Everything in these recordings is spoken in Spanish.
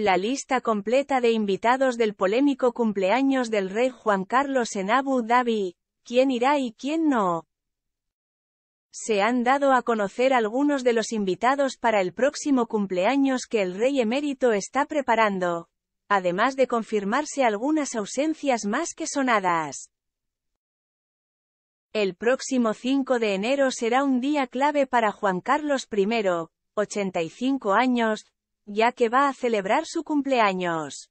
La lista completa de invitados del polémico cumpleaños del rey Juan Carlos en Abu Dhabi, quién irá y quién no. Se han dado a conocer algunos de los invitados para el próximo cumpleaños que el rey emérito está preparando, además de confirmarse algunas ausencias más que sonadas. El próximo 5 de enero será un día clave para Juan Carlos I, 85 años, ya que va a celebrar su cumpleaños.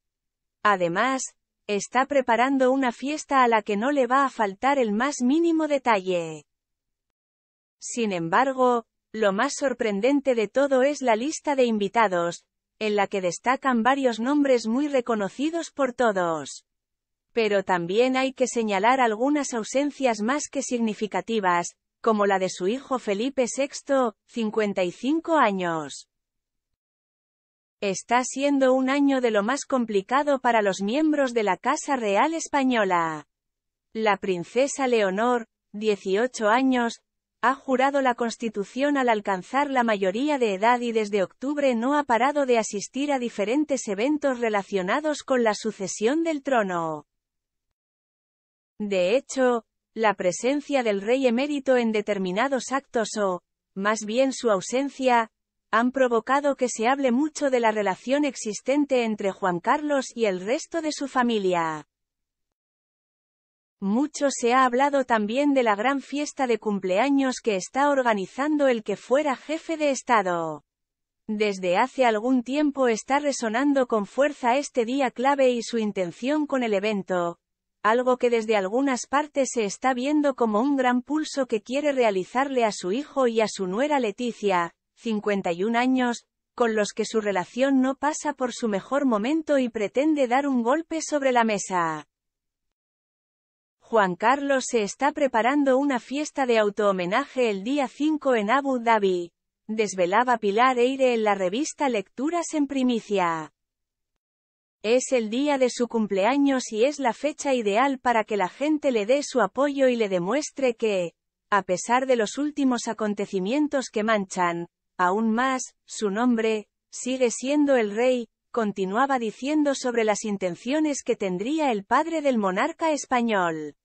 Además, está preparando una fiesta a la que no le va a faltar el más mínimo detalle. Sin embargo, lo más sorprendente de todo es la lista de invitados, en la que destacan varios nombres muy reconocidos por todos. Pero también hay que señalar algunas ausencias más que significativas, como la de su hijo Felipe VI, 55 años. Está siendo un año de lo más complicado para los miembros de la Casa Real Española. La princesa Leonor, 18 años, ha jurado la Constitución al alcanzar la mayoría de edad y desde octubre no ha parado de asistir a diferentes eventos relacionados con la sucesión del trono. De hecho, la presencia del rey emérito en determinados actos o, más bien su ausencia, han provocado que se hable mucho de la relación existente entre Juan Carlos y el resto de su familia. Mucho se ha hablado también de la gran fiesta de cumpleaños que está organizando el que fuera jefe de Estado. Desde hace algún tiempo está resonando con fuerza este día clave y su intención con el evento, algo que desde algunas partes se está viendo como un gran pulso que quiere realizarle a su hijo y a su nuera Leticia, 51 años, con los que su relación no pasa por su mejor momento y pretende dar un golpe sobre la mesa. Juan Carlos se está preparando una fiesta de autohomenaje el día 5 en Abu Dhabi, desvelaba Pilar Eire en la revista Lecturas en Primicia. Es el día de su cumpleaños y es la fecha ideal para que la gente le dé su apoyo y le demuestre que, a pesar de los últimos acontecimientos que manchan, Aún más, su nombre, sigue siendo el rey, continuaba diciendo sobre las intenciones que tendría el padre del monarca español.